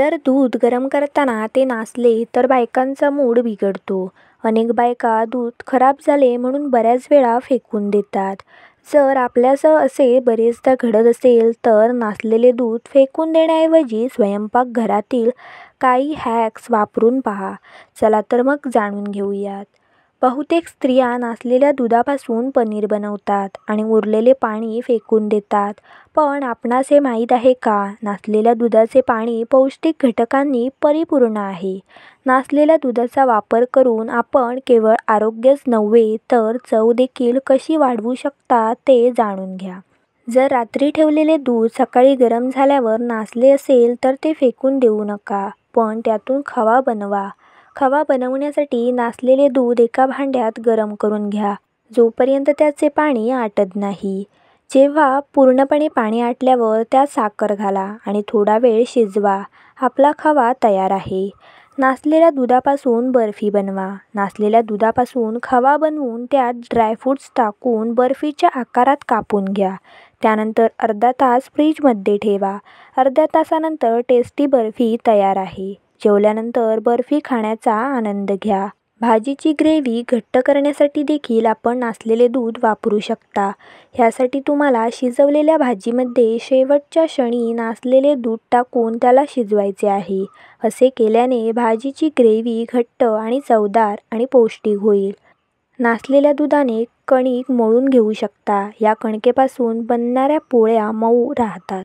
जर दूध गरम करताना ते नासले तर बायकांचा मूड बिघडतो. अनेक बायका दूध खराब झाले म्हणून बऱ्याच वेळा फेकून देतात. जर आपल्यासह असे बरेचदा घडत असेल तर नासलेले दूध फेकून देण्याऐवजी स्वयंपाकघरातील काही हॅक्स वापरून पहा. चला तर मग जाणून घेऊयात बहुतेक स्त्रिया नासलेल्या दुधापासून पनीर बनवतात आणि उरलेले पाणी फेकून देतात. पण आपणास हे माहीत आहे का? नासलेल्या दुधाचे पाणी पौष्टिक घटकांनी परिपूर्ण आहे. नासलेल्या दुधाचा वापर करून आपण केवळ आरोग्यच नव्हे तर चव देखील कशी वाढवू शकता ते जाणून घ्या. जर रात्री ठेवलेले दूध सकाळी गरम झाल्यावर नासले असेल तर ते फेकून देऊ नका, पण त्यातून खवा बनवा. खवा बनवण्यासाठी नासलेले दूध एका भांड्यात गरम करून घ्या जोपर्यंत त्याचे पाणी आटत नाही जेव्हा पूर्णपणे पाणी आटल्यावर त्यात साखर घाला आणि थोडा वेळ शिजवा आपला खवा तयार आहे नासलेल्या दुधापासून बर्फी बनवा नासलेल्या दुधापासून खवा बनवून त्यात ड्रायफ्रूट्स टाकून बर्फीच्या आकारात कापून घ्या त्यानंतर अर्धा तास फ्रीजमध्ये ठेवा अर्ध्या तासानंतर टेस्टी बर्फी तयार आहे जेवल्यानंतर बर्फी खाण्याचा आनंद घ्या भाजीची ग्रेव्ही घट्ट करण्यासाठी देखील आपण नाचलेले दूध वापरू शकता ह्यासाठी तुम्हाला शिजवलेल्या भाजीमध्ये शेवटच्या क्षणी नासलेले दूध टाकून त्याला शिजवायचे आहे असे केल्याने भाजीची ग्रेव्ही घट्ट आणि चवदार आणि पौष्टिक होईल नासलेल्या दुधाने कणिक मळून घेऊ शकता या कणकेपासून बनणाऱ्या पोळ्या मऊ राहतात